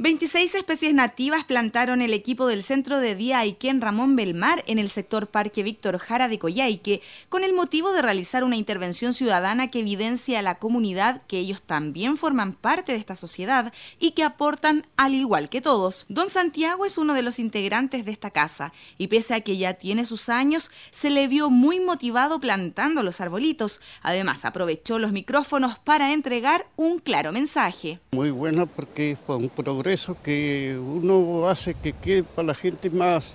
26 especies nativas plantaron el equipo del Centro de Día Aiken Ramón Belmar en el sector Parque Víctor Jara de Coyhaique con el motivo de realizar una intervención ciudadana que evidencia a la comunidad que ellos también forman parte de esta sociedad y que aportan al igual que todos. Don Santiago es uno de los integrantes de esta casa y pese a que ya tiene sus años, se le vio muy motivado plantando los arbolitos. Además, aprovechó los micrófonos para entregar un claro mensaje. Muy bueno porque fue un programa eso que uno hace que quede para la gente más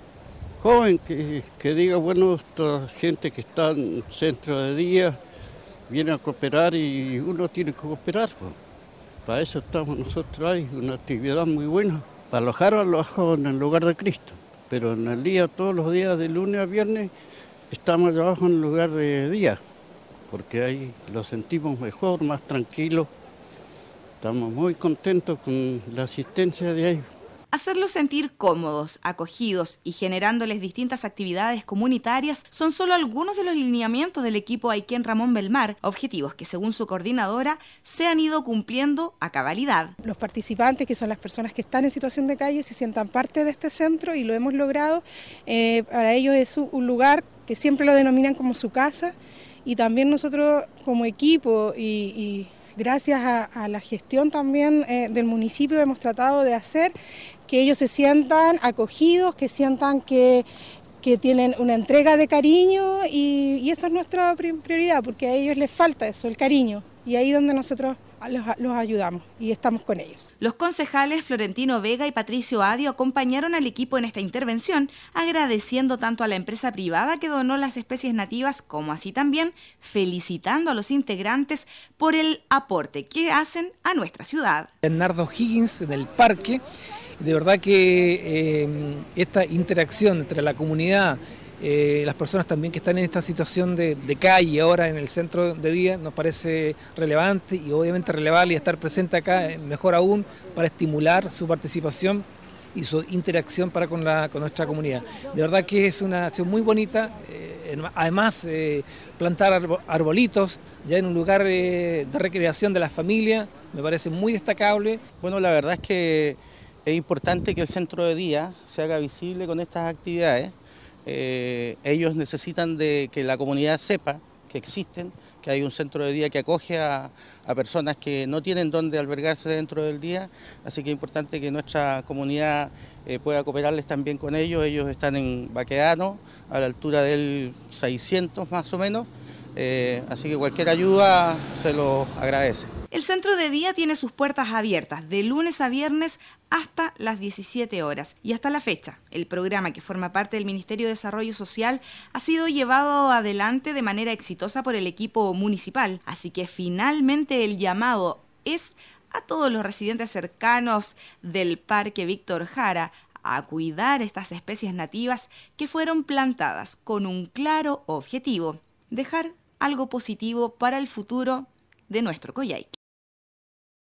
joven, que, que diga, bueno, esta gente que está en centro de día viene a cooperar y uno tiene que cooperar. Para eso estamos nosotros hay una actividad muy buena, para alojar a los jóvenes en el lugar de Cristo. Pero en el día, todos los días, de lunes a viernes, estamos allá abajo en el lugar de día, porque ahí lo sentimos mejor, más tranquilo. Estamos muy contentos con la asistencia de ellos. Hacerlos sentir cómodos, acogidos y generándoles distintas actividades comunitarias son solo algunos de los lineamientos del equipo Aiken Ramón Belmar, objetivos que según su coordinadora se han ido cumpliendo a cabalidad. Los participantes, que son las personas que están en situación de calle, se sientan parte de este centro y lo hemos logrado. Eh, para ellos es un lugar que siempre lo denominan como su casa y también nosotros como equipo y Gracias a, la gestión también eh, del municipio hemos tratado de hacer que ellos se sientan acogidos, que sientan que tienen una entrega de cariño y, y, eso es nuestra prioridad, porque a ellos les falta eso, el cariño, y ahí donde nosotros los, ayudamos y estamos con ellos. Los concejales Florentino Vega y Patricio Adio acompañaron al equipo en esta intervención, agradeciendo tanto a la empresa privada que donó las especies nativas, como así también felicitando a los integrantes por el aporte que hacen a nuestra ciudad. Bernardo Higgins en el parque, de verdad que eh, esta interacción entre la comunidad eh, las personas también que están en esta situación de, calle ahora en el centro de día, nos parece relevante y obviamente relevable y estar presente acá, eh, mejor aún, para estimular su participación y su interacción con, nuestra comunidad. De verdad que es una acción muy bonita, eh, además plantar arbolitos ya en un lugar de recreación de la familia me parece muy destacable. Bueno, la verdad es que es importante que el centro de día se haga visible con estas actividades eh, ellos necesitan de que la comunidad sepa que existen, que hay un centro de día que acoge a, personas que no tienen dónde albergarse dentro del día, así que es importante que nuestra comunidad eh, pueda cooperarles también con ellos. Ellos están en Baqueano, a la altura del 600 más o menos, eh, así que cualquier ayuda se los agradece. El centro de día tiene sus puertas abiertas de lunes a viernes hasta las 17 horas. Y hasta la fecha, el programa que forma parte del Ministerio de Desarrollo Social ha sido llevado adelante de manera exitosa por el equipo municipal. Así que finalmente el llamado es a todos los residentes cercanos del Parque Víctor Jara a cuidar estas especies nativas que fueron plantadas con un claro objetivo, dejar algo positivo para el futuro de nuestro Coyhaique.